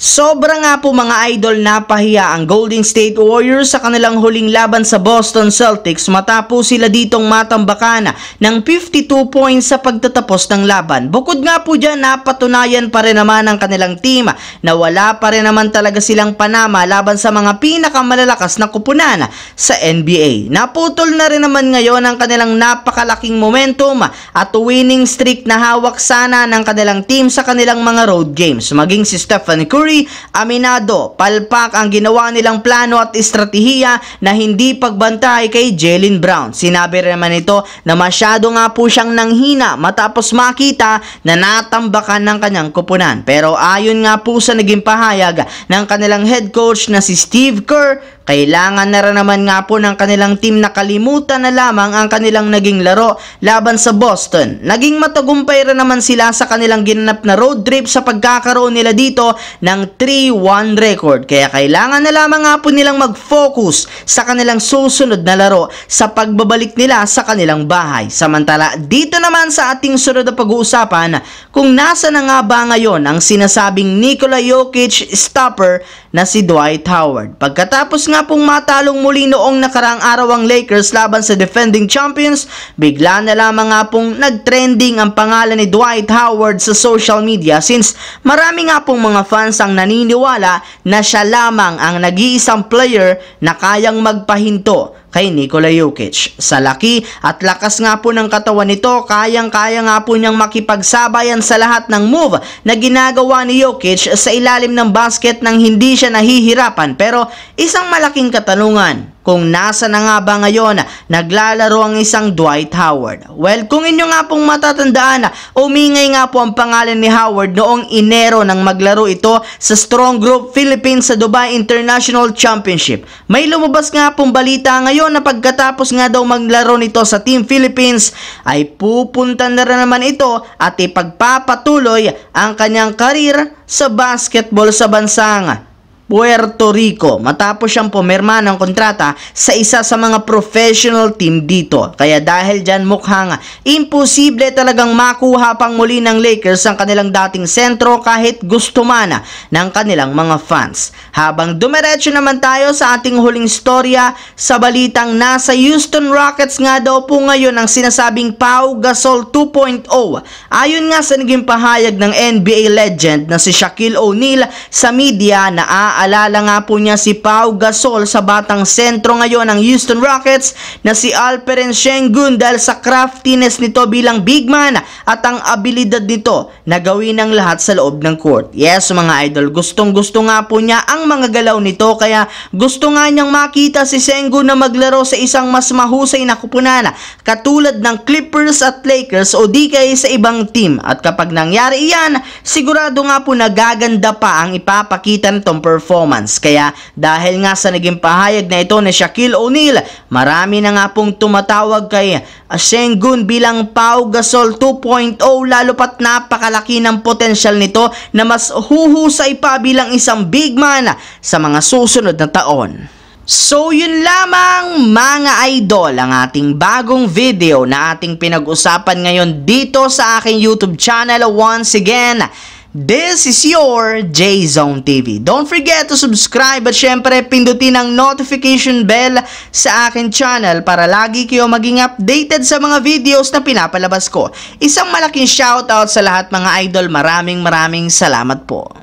Sobra nga po mga idol napahiya ang Golden State Warriors sa kanilang huling laban sa Boston Celtics matapos sila ditong matambakana ng 52 points sa pagtatapos ng laban. Bukod nga po dyan napatunayan pa rin naman ang kanilang team na wala pa rin naman talaga silang panama laban sa mga pinakamalalakas na kupunan sa NBA. Naputol na rin naman ngayon ang kanilang napakalaking momentum at winning streak na hawak sana ng kanilang team sa kanilang mga road games. Maging si Stephen Curry Fury, aminado, palpak ang ginawa nilang plano at estratehiya na hindi pagbantay kay Jalen Brown. Sinabi rin naman ito na masyado nga po siyang nanghina matapos makita na natambakan ng kanyang kupunan. Pero ayon nga po sa naging pahayag ng kanilang head coach na si Steve Kerr, kailangan na rin naman nga po ng kanilang team na kalimutan na lamang ang kanilang naging laro laban sa Boston. Naging matagumpay rin naman sila sa kanilang ginanap na road trip sa pagkakaroon nila dito ng 3-1 record. Kaya kailangan na lamang nga po nilang mag-focus sa kanilang susunod na laro sa pagbabalik nila sa kanilang bahay. Samantala, dito naman sa ating sunod na pag-uusapan kung nasa na nga ba ngayon ang sinasabing Nikola Jokic stopper na si Dwight Howard. Pagkatapos nga nga pong matalong muli noong nakarang araw ang Lakers laban sa defending champions, bigla na lamang nga pong nag-trending ang pangalan ni Dwight Howard sa social media since marami nga pong mga fans ang naniniwala na siya lamang ang nag-iisang player na kayang magpahinto kay Nikola Jokic. Sa laki at lakas nga po ng katawan nito, kayang-kaya nga po niyang makipagsabayan sa lahat ng move na ginagawa ni Jokic sa ilalim ng basket nang hindi siya nahihirapan pero isang malaking katanungan kung nasa na nga ba ngayon naglalaro ang isang Dwight Howard. Well, kung inyo nga pong matatandaan, umingay nga po ang pangalan ni Howard noong Enero nang maglaro ito sa Strong Group Philippines sa Dubai International Championship. May lumabas nga pong balita ngayon na pagkatapos nga daw maglaro nito sa Team Philippines ay pupunta na rin naman ito at ipagpapatuloy ang kanyang karir sa basketball sa bansa bansang Puerto Rico matapos siyang pumirma ng kontrata sa isa sa mga professional team dito. Kaya dahil dyan mukhang imposible talagang makuha pang muli ng Lakers ang kanilang dating sentro kahit gusto man ng kanilang mga fans. Habang dumiretso naman tayo sa ating huling storya sa balitang nasa Houston Rockets nga daw po ngayon ang sinasabing Pau Gasol 2.0. Ayon nga sa naging pahayag ng NBA legend na si Shaquille O'Neal sa media na Inaalala nga po niya si Pau Gasol sa batang sentro ngayon ng Houston Rockets na si Alperen Sengun dahil sa craftiness nito bilang big man at ang abilidad nito na gawin ang lahat sa loob ng court. Yes mga idol, gustong gusto nga po niya ang mga galaw nito kaya gusto nga niyang makita si Sengun na maglaro sa isang mas mahusay na kupunan katulad ng Clippers at Lakers o di kaya sa ibang team at kapag nangyari iyan, sigurado nga po nagaganda pa ang ipapakita nitong performance performance. Kaya dahil nga sa naging pahayag na ito ni Shaquille O'Neal, marami na nga pong tumatawag kay Sengun bilang Pau Gasol 2.0 lalo pat napakalaki ng potensyal nito na mas huhusay pa bilang isang big man sa mga susunod na taon. So yun lamang mga idol ang ating bagong video na ating pinag-usapan ngayon dito sa aking YouTube channel once again. This is your J-Zone TV. Don't forget to subscribe at syempre pindutin ang notification bell sa akin channel para lagi kayo maging updated sa mga videos na pinapalabas ko. Isang malaking shoutout sa lahat mga idol. Maraming maraming salamat po.